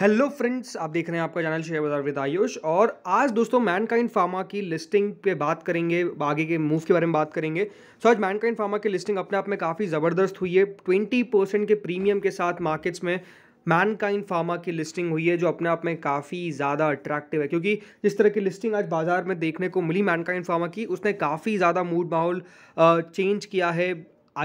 hello friends आप देख रहे हैं आपका चैनल शेयर बाजार विद आयुष और आज दोस्तों मैनकाइंड फार्मा की लिस्टिंग पे बात करेंगे आगे के मूव के बारे में बात करेंगे सो आज मैनकाइंड फार्मा की लिस्टिंग अपने आप में काफ़ी ज़बरदस्त हुई है ट्वेंटी परसेंट के प्रीमियम के साथ मार्केट्स में मैनकाइंड फार्मा की लिस्टिंग हुई है जो अपने आप में काफ़ी ज़्यादा अट्रैक्टिव है क्योंकि जिस तरह की लिस्टिंग आज बाज़ार में देखने को मिली मैनकाइंड फार्मा की उसने काफ़ी ज़्यादा मूड माहौल चेंज किया है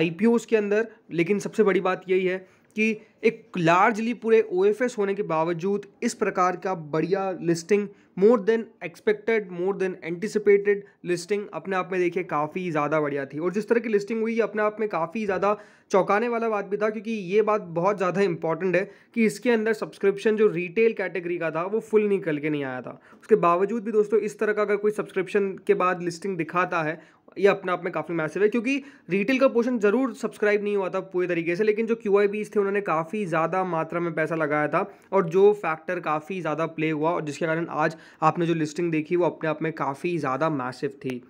आई के अंदर लेकिन सबसे बड़ी बात यही है कि एक लार्जली पूरे ओ होने के बावजूद इस प्रकार का बढ़िया listing more than expected more than anticipated listing अपने आप में देखिए काफ़ी ज़्यादा बढ़िया थी और जिस तरह की लिस्टिंग हुई ये अपने आप में काफ़ी ज़्यादा चौंकाने वाला बात भी था क्योंकि ये बात बहुत ज़्यादा इंपॉर्टेंट है कि इसके अंदर सब्सक्रिप्शन जो रिटेल कैटेगरी का था वो फुल निकल के नहीं आया था उसके बावजूद भी दोस्तों इस तरह का अगर कोई सब्सक्रिप्शन के बाद लिस्टिंग दिखाता है ये अपने आप में काफ़ी मैसिव है क्योंकि रिटेल का पोर्शन ज़रूर सब्सक्राइब नहीं हुआ था पूरे तरीके से लेकिन जो क्यू थे उन्होंने काफ़ी ज़्यादा मात्रा में पैसा लगाया था और जो फैक्टर काफ़ी ज़्यादा प्ले हुआ और जिसके कारण आज आपने जो लिस्टिंग देखी वो अपने आप में काफ़ी ज़्यादा मैसिव थी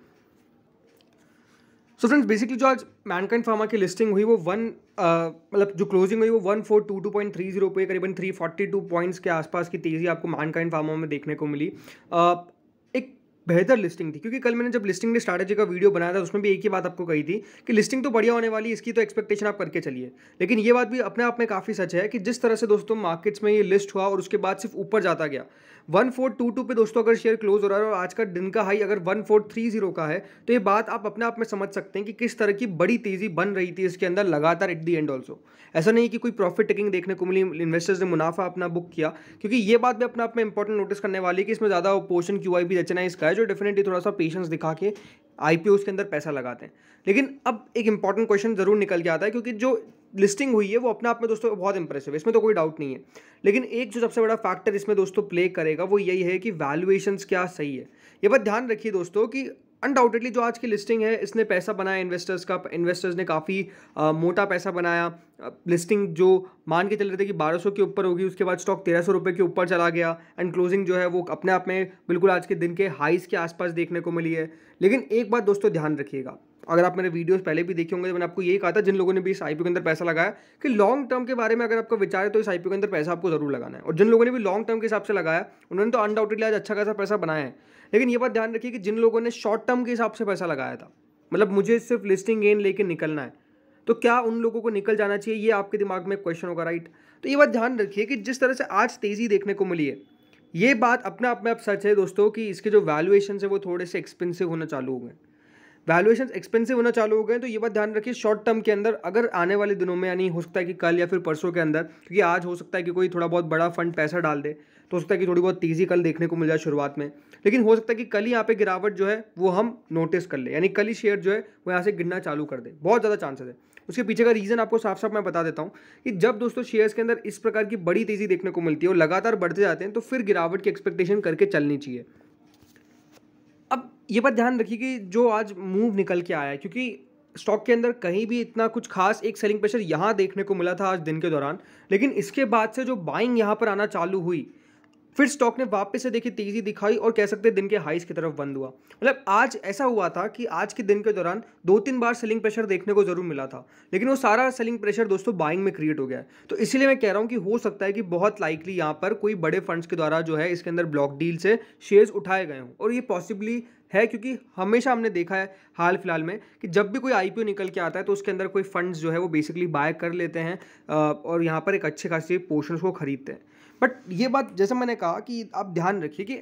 सो फ्रेंड्स बेसिकली जो आज मैनकाइंड फार्मा की लिस्टिंग हुई वो वन मतलब जो क्लोजिंग हुई वो one four two two point three zero पे करीबन थ्री फोर्टी टू पॉइंट्स के आसपास की तेज़ी आपको मैनकाइंड फार्मा में देखने को मिली uh, एक बेहतर लिस्टिंग थी क्योंकि कल मैंने जब लिस्टिंग ने स्ट्रैटेजी का वीडियो बनाया था उसमें भी एक ही बात आपको कही थी कि लिस्टिंग तो बढ़िया होने वाली इसकी तो एक्सपेक्टेशन आप करके चलिए लेकिन ये बात भी अपने आप में काफ़ी सच है कि जिस तरह से दोस्तों मार्केट्स में ये लिस्ट हुआ और उसके बाद सिर्फ ऊपर जाता गया वन फोर टू टू पे दोस्तों अगर शेयर क्लोज हो रहा है और आज का दिन का हाई अगर वन फोर थ्री जीरो का है तो ये बात आप अपने आप में समझ सकते हैं कि किस तरह की बड़ी तेजी बन रही थी इसके अंदर लगातार एट दी एंड ऑल्सो ऐसा नहीं कि कोई प्रॉफिट टेकिंग देखने को मिली इन्वेस्टर्स ने मुनाफा अपना बुक किया क्योंकि ये बात भी अपने आप में इंपॉर्टेंट नोटिस करने वाली है कि इसमें ज़्यादा पोर्शन क्यू आई भी रचना इसका है जो डेफिनेटली थोड़ा सा पेशेंस दिखा के आई के अंदर पैसा लगाते हैं लेकिन अब एक इंपॉर्टेंट क्वेश्चन जरूर निकल के आता है क्योंकि जो लिस्टिंग हुई है वो अपने आप में दोस्तों बहुत इंप्रेसिव है इसमें तो कोई डाउट नहीं है लेकिन एक जो सबसे बड़ा फैक्टर इसमें दोस्तों प्ले करेगा वो यही है कि वैल्यूएशंस क्या सही है ये बात ध्यान रखिए दोस्तों कि अनडाउटेडली जो आज की लिस्टिंग है इसने पैसा बनाया इन्वेस्टर्स का इन्वेस्टर्स ने काफ़ी मोटा पैसा बनाया लिस्टिंग जो मान के चल रहे थे कि 1200 के ऊपर होगी उसके बाद स्टॉक तेरह सौ रुपये के ऊपर चला गया एंड क्लोजिंग जो है वो अपने आप में बिल्कुल आज के दिन के हाइस के आसपास देखने को मिली है लेकिन एक बात दोस्तों ध्यान रखिएगा अगर आप मेरे वीडियोस पहले भी देखे होंगे तो मैंने आपको यही कहा था जिन लोगों ने भी इस आई के अंदर पैसा लगाया कि लॉन्ग टर्म के बारे में अगर आपका विचार है तो इस आई के अंदर पैसा आपको जरूर लगाना है और जिन लोगों ने भी लॉन्ग टर्म के हिसाब से लगाया उन्होंने तो अनडाउटेडली आज अच्छा खासा पैसा बनाया है लेकिन ये बात ध्यान रखिए कि जिन लोगों ने शॉर्ट टर्म के हिसाब से पैसा लगाया था मतलब मुझे सिर्फ लिस्टिंग गेन लेके निकलना है तो क्या उन लोगों को निकल जाना चाहिए ये आपके दिमाग में क्वेश्चन होगा राइट तो ये बात ध्यान रखिए कि जिस तरह से आज तेज़ी देखने को मिली है ये बात अपने आप में अब सच है दोस्तों कि इसके जो वैल्यूएशन है वो थोड़े से एक्सपेंसिव होना चालू हो गए वैल्यूएशन एक्सपेंसिव होना चालू हो गए तो ये बात ध्यान रखिए शॉर्ट टर्म के अंदर अगर आने वाले दिनों में यानी हो सकता है कि कल या फिर परसों के अंदर क्योंकि आज हो सकता है कि कोई थोड़ा बहुत बड़ा फंड पैसा डाल दे तो हो सकता है कि थोड़ी बहुत तेज़ी कल देखने को मिल जाए शुरुआत में लेकिन हो सकता है कि कल ही यहाँ पे गिरावट जो है वो हम नोटिस कर ले यानी कल ही शेयर जो है वो यहाँ से गिरना चालू कर दे बहुत ज़्यादा चांसेस है उसके पीछे का रीज़न आपको साफ साफ मैं बता देता हूँ कि जब दोस्तों शेयर्स के अंदर इस प्रकार की बड़ी तेज़ी देखने को मिलती है और लगातार बढ़ते जाते हैं तो फिर गिरावट की एक्सपेक्टेशन करके चलनी चाहिए ये बात ध्यान रखिए कि जो आज मूव निकल के आया है क्योंकि स्टॉक के अंदर कहीं भी इतना कुछ खास एक सेलिंग प्रेशर यहाँ देखने को मिला था आज दिन के दौरान लेकिन इसके बाद से जो बाइंग यहाँ पर आना चालू हुई फिर स्टॉक ने वापस से देखिए तेजी दिखाई और कह सकते हैं दिन के हाइस की तरफ बंद हुआ मतलब आज ऐसा हुआ था कि आज के दिन के दौरान दो तीन बार सेलिंग प्रेशर देखने को जरूर मिला था लेकिन वो सारा सेलिंग प्रेशर दोस्तों बाइंग में क्रिएट हो गया है तो इसलिए मैं कह रहा हूँ कि हो सकता है कि बहुत लाइकली यहाँ पर कोई बड़े फंड्स के द्वारा जो है इसके अंदर ब्लॉक डील से शेयर्स उठाए गए हों और ये पॉसिबली है क्योंकि हमेशा हमने देखा है हाल फिलहाल में कि जब भी कोई आईपीओ निकल के आता है तो उसके अंदर कोई फंड्स जो है वो बेसिकली बाय कर लेते हैं और यहाँ पर एक अच्छे खासी पोर्शन को खरीदते हैं बट ये बात जैसे मैंने कहा कि आप ध्यान रखिए कि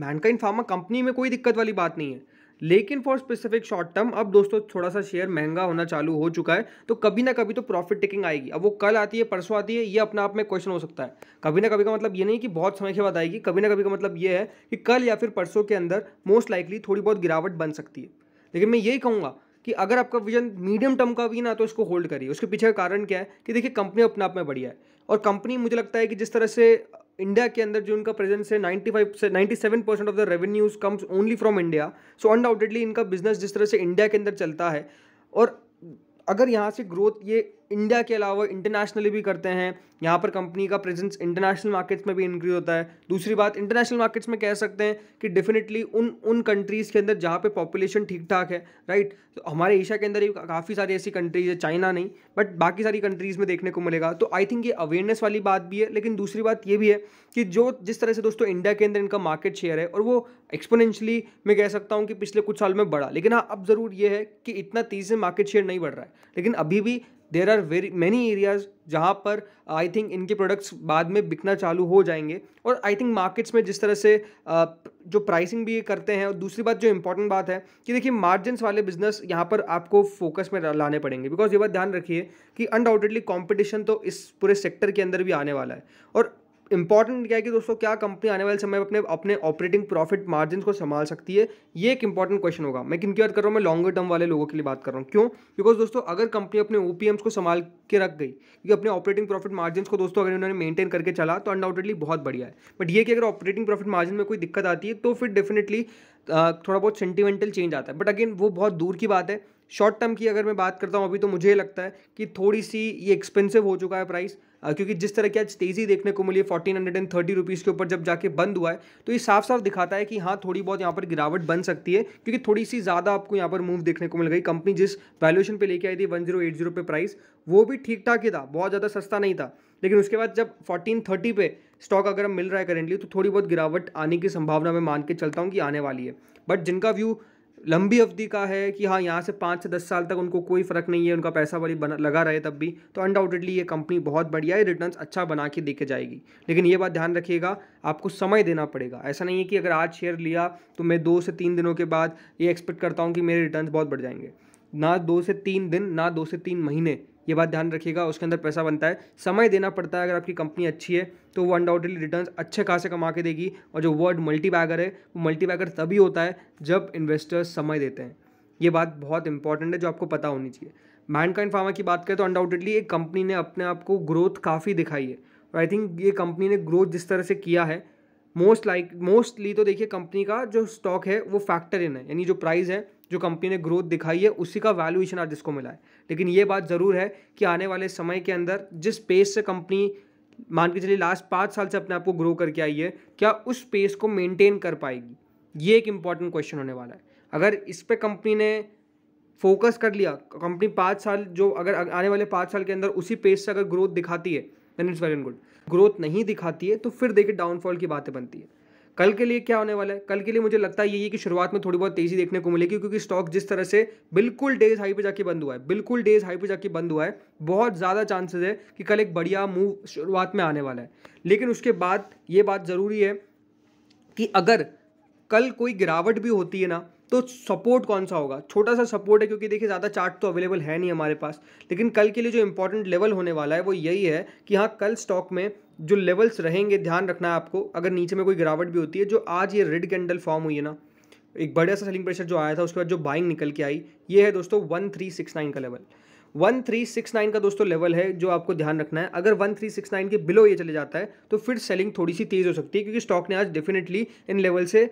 मैनकाइन फार्मा कंपनी में कोई दिक्कत वाली बात नहीं है लेकिन फॉर स्पेसिफिक शॉर्ट टर्म अब दोस्तों थोड़ा सा शेयर महंगा होना चालू हो चुका है तो कभी ना कभी तो प्रॉफिट टेकिंग आएगी अब वो कल आती है परसों आती है ये अपने आप में क्वेश्चन हो सकता है कभी ना कभी का मतलब ये नहीं कि बहुत समय के बाद आएगी कभी ना कभी का मतलब ये है कि कल या फिर परसों के अंदर मोस्ट लाइकली थोड़ी बहुत गिरावट बन सकती है लेकिन मैं यही कहूँगा कि अगर आपका विजन मीडियम टर्म का भी ना तो इसको होल्ड करिए उसके पीछे का कारण क्या है कि देखिए कंपनी अपने आप में बढ़िया है और कंपनी मुझे लगता है कि जिस तरह से इंडिया के अंदर जो इनका प्रेजेंस है 95 से 97 percent of the revenues comes only from India so undoubtedly इनका बिजनेस जिस तरह से इंडिया के अंदर चलता है और अगर यहाँ से ग्रोथ ये इंडिया के अलावा इंटरनेशनली भी करते हैं यहाँ पर कंपनी का प्रेजेंस इंटरनेशनल मार्केट्स में भी इंक्रीज होता है दूसरी बात इंटरनेशनल मार्केट्स में कह सकते हैं कि डेफिनेटली उन उन कंट्रीज़ के अंदर जहाँ पे पॉपुलेशन ठीक ठाक है राइट तो हमारे एशिया के अंदर भी काफ़ी सारी ऐसी कंट्रीज़ है चाइना नहीं बट बाकी सारी कंट्रीज़ में देखने को मिलेगा तो आई थिंक ये अवेयरनेस वाली बात भी है लेकिन दूसरी बात ये भी है कि जो जिस तरह से दोस्तों इंडिया के अंदर इनका मार्केट शेयर है और वो एक्सपोनेंशली मैं कह सकता हूँ कि पिछले कुछ साल में बढ़ा लेकिन हाँ अब ज़रूर ये है कि इतना तेज़ी से मार्केट शेयर नहीं बढ़ रहा है लेकिन अभी भी there are very many areas जहाँ पर आई थिंक इनके प्रोडक्ट्स बाद में बिकना चालू हो जाएंगे और आई थिंक मार्केट्स में जिस तरह से जो प्राइसिंग भी करते हैं और दूसरी बात जो इंपॉर्टेंट बात है कि देखिए मार्जिनस वाले बिजनेस यहाँ पर आपको फोकस में लाने पड़ेंगे बिकॉज ये बात ध्यान रखिए कि अनडाउटेडली कॉम्पिटिशन तो इस पूरे सेक्टर के अंदर भी आने वाला है और इंपॉर्टेंट क्या है कि दोस्तों क्या कंपनी आने वाले समय में अपने अपने ऑपरेटिंग प्रॉफिट मार्जिन को संभाल सकती है ये एक इंपॉर्टेंट क्वेश्चन होगा मैं किनकी बात कर रहा हूँ मैं लॉन्गर टर्म वाले लोगों के लिए बात कर रहा हूँ क्यों बिकॉज दोस्तों अगर कंपनी अपने ओपीएम्स को संभाल के रख गई क्योंकि अपने ऑपरेटिंग प्रॉफिट मार्जिन को दोस्तों अगर इन्होंने मेंटेन करके चला तो अनडाउटेडली बहुत बढ़िया है बट ये कि अगर ऑपरेटिंग प्रॉफिट मार्जिन में कोई दिक्कत आती है तो फिर डेफिनेटली थोड़ा बहुत सेंटिमेंटल चेंज आता है बट अगेन वो बहुत दूर की बात है शॉर्ट टर्म की अगर मैं बात करता हूँ अभी तो मुझे लगता है कि थोड़ी सी ये एक्सपेंसिव हो चुका है प्राइस क्योंकि जिस तरह की आज तेज़ी देखने को मिली है fourteen hundred and thirty rupees के ऊपर जब जाके बंद हुआ है तो ये साफ साफ दिखाता है कि हाँ थोड़ी बहुत यहाँ पर गिरावट बन सकती है क्योंकि थोड़ी सी ज़्यादा आपको यहाँ पर मूव देखने को मिल गई कंपनी जिस वैल्यूएशन पे लेके आई थी वन जीरो एट जीरो पे प्राइस वो भी ठीक ठाक ही था बहुत ज़्यादा सस्ता नहीं था लेकिन उसके बाद जब फोर्टीन थर्टी पे स्टॉक अगर मिल रहा है करेंटली तो थोड़ी बहुत गिरावट आने की संभावना मैं मान के चलता हूँ कि आने वाली है बट जिनका व्यू लंबी अवधि का है कि हाँ यहाँ से पाँच से दस साल तक उनको कोई फ़र्क नहीं है उनका पैसा वाली बना लगा रहे तब भी तो अनडाउटेडली ये कंपनी बहुत बढ़िया है रिटर्न्स अच्छा बना के देके जाएगी लेकिन ये बात ध्यान रखिएगा आपको समय देना पड़ेगा ऐसा नहीं है कि अगर आज शेयर लिया तो मैं दो से तीन दिनों के बाद ये एक्सपेक्ट करता हूँ कि मेरे रिटर्न बहुत बढ़ जाएंगे ना दो से तीन दिन ना दो से तीन महीने ये बात ध्यान रखिएगा उसके अंदर पैसा बनता है समय देना पड़ता है अगर आपकी कंपनी अच्छी है तो वो अनडाउटेडली रिटर्न अच्छे खासे कमा के देगी और जो वर्ड मल्टी बैगर है वो मल्टी बैगर तभी होता है जब इन्वेस्टर्स समय देते हैं ये बात बहुत इंपॉर्टेंट है जो आपको पता होनी चाहिए मैनकाइन फार्मा की बात करें तो अनडाउटेडली एक कंपनी ने अपने आप को ग्रोथ काफ़ी दिखाई है और आई थिंक ये कंपनी ने ग्रोथ जिस तरह से किया है मोस्ट लाइक मोस्टली तो देखिए कंपनी का जो स्टॉक है वो फैक्टर इन है यानी जो प्राइस है जो कंपनी ने ग्रोथ दिखाई है उसी का वैल्यूएशन आज इसको मिला है लेकिन ये बात ज़रूर है कि आने वाले समय के अंदर जिस पेस से कंपनी मान के चलिए लास्ट पाँच साल से अपने आप को ग्रो करके आई है क्या उस पेस को मेंटेन कर पाएगी ये एक इंपॉर्टेंट क्वेश्चन होने वाला है अगर इस पर कंपनी ने फोकस कर लिया कंपनी पाँच साल जो अगर आने वाले पाँच साल के अंदर उसी पेस से अगर ग्रोथ दिखाती है then it's very good growth नहीं दिखाती है तो फिर देखिए डाउनफॉल की बातें बनती है कल के लिए क्या होने वाला है कल के लिए मुझे लगता है यही कि शुरुआत में थोड़ी बहुत तेजी देखने को मिलेगी क्योंकि स्टॉक जिस तरह से बिल्कुल डेज हाई पे जाके बंद हुआ है बिल्कुल डेज हाई पे जाके बंद हुआ है बहुत ज़्यादा चांसेस है कि कल एक बढ़िया मूव शुरुआत में आने वाला है लेकिन उसके बाद ये बात ज़रूरी है कि अगर कल कोई गिरावट भी होती है ना तो सपोर्ट कौन सा होगा छोटा सा सपोर्ट है क्योंकि देखिए ज़्यादा चार्ट तो अवेलेबल है नहीं हमारे पास लेकिन कल के लिए जो इंपॉर्टेंट लेवल होने वाला है वो यही है कि हाँ कल स्टॉक में जो लेवल्स रहेंगे ध्यान रखना है आपको अगर नीचे में कोई गिरावट भी होती है जो आज ये रेड कैंडल फॉर्म हुई है ना एक बढ़िया सा सेलिंग प्रेशर जो आया था उसके बाद जो बाइंग निकल के आई ये है दोस्तों वन थ्री सिक्स नाइन का level one three six nine का दोस्तों लेवल है जो आपको ध्यान रखना है अगर वन थ्री सिक्स नाइन के बिलो ये चले जाता है तो फिर सेलिंग थोड़ी सी तेज़ हो सकती है क्योंकि स्टॉक ने आज डेफिनेटली इन लेवल से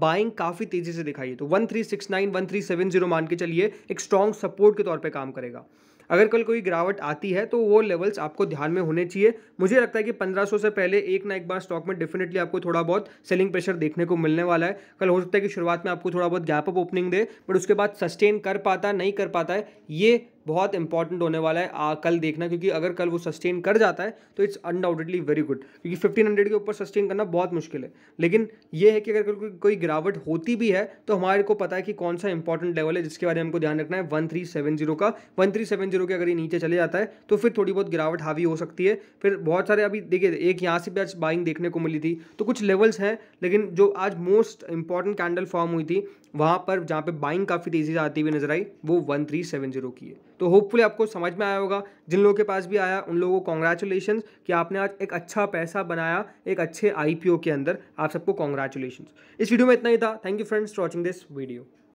बाइंग काफ़ी तेज़ी से दिखाई है तो one three six nine one three seven zero मान के चलिए एक स्ट्रॉन्ग सपोर्ट के तौर पर काम करेगा अगर कल कोई गिरावट आती है तो वो लेवल्स आपको ध्यान में होने चाहिए मुझे लगता है कि 1500 से पहले एक ना एक बार स्टॉक में डेफिनेटली आपको थोड़ा बहुत सेलिंग प्रेशर देखने को मिलने वाला है कल हो सकता है कि शुरुआत में आपको थोड़ा बहुत गैप अप ओपनिंग दे बट उसके बाद सस्टेन कर पाता नहीं कर पाता है ये बहुत इंपॉर्टेंट होने वाला है आ, कल देखना क्योंकि अगर कल वो सस्टेन कर जाता है तो इट्स अनडाउटेडली वेरी गुड क्योंकि फिफ्टीन हंड्रेड के ऊपर सस्टेन करना बहुत मुश्किल है लेकिन ये है कि अगर कोई कोई गिरावट होती भी है तो हमारे को पता है कि कौन सा इंपॉर्टेंट लेवल है जिसके बारे में हमको ध्यान रखना है वन थ्री सेवन जीरो का वन थ्री सेवन जीरो के अगर ये नीचे चले जाता है तो फिर थोड़ी बहुत गिरावट हावी हो सकती है फिर बहुत सारे अभी देखिए एक यहाँ से भी आज बाइंग देखने को मिली थी तो कुछ लेवल्स हैं लेकिन जो आज मोस्ट इंपॉर्टेंट कैंडल फॉर्म हुई थी वहाँ पर जहाँ पर बाइंग काफ़ी तेज़ी से आती हुई नजर आई वो वन थ्री सेवन जीरो की है तो होपफुली आपको समझ में आया होगा जिन लोगों के पास भी आया उन लोगों को कॉन्ग्रेचुलेशन कि आपने आज एक अच्छा पैसा बनाया एक अच्छे आई के अंदर आप सबको कॉन्ग्रेचुलेशन इस वीडियो में इतना ही था thank you friends watching this video